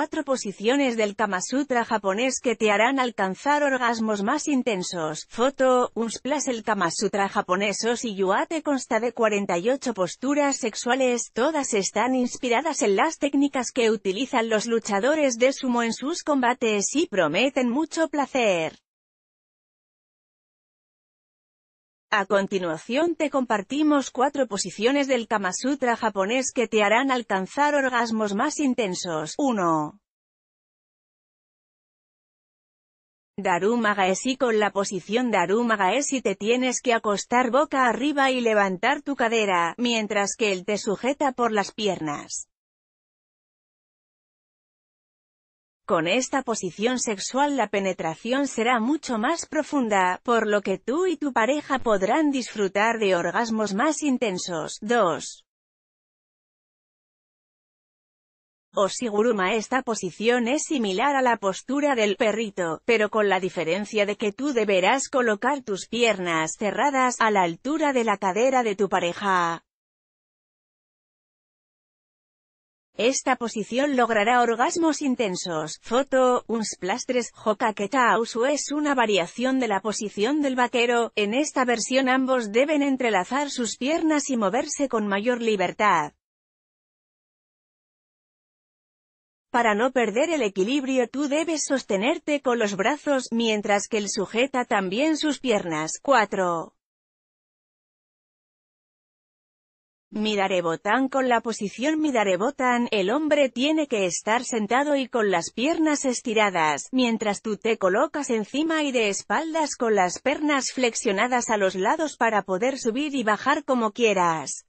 cuatro posiciones del Kama Sutra japonés que te harán alcanzar orgasmos más intensos. Foto, Unsplash El Kama Sutra japonés Osiyuate consta de 48 posturas sexuales, todas están inspiradas en las técnicas que utilizan los luchadores de sumo en sus combates y prometen mucho placer. A continuación te compartimos cuatro posiciones del Kama Sutra japonés que te harán alcanzar orgasmos más intensos. 1. Daruma con la posición Daruma te tienes que acostar boca arriba y levantar tu cadera, mientras que él te sujeta por las piernas. Con esta posición sexual la penetración será mucho más profunda, por lo que tú y tu pareja podrán disfrutar de orgasmos más intensos. 2. Osiguruma Esta posición es similar a la postura del perrito, pero con la diferencia de que tú deberás colocar tus piernas cerradas a la altura de la cadera de tu pareja. Esta posición logrará orgasmos intensos. Foto, un plastres. 3, que es una variación de la posición del vaquero, en esta versión ambos deben entrelazar sus piernas y moverse con mayor libertad. Para no perder el equilibrio tú debes sostenerte con los brazos, mientras que el sujeta también sus piernas. 4. Midarebotan con la posición Midarebotan el hombre tiene que estar sentado y con las piernas estiradas, mientras tú te colocas encima y de espaldas con las piernas flexionadas a los lados para poder subir y bajar como quieras.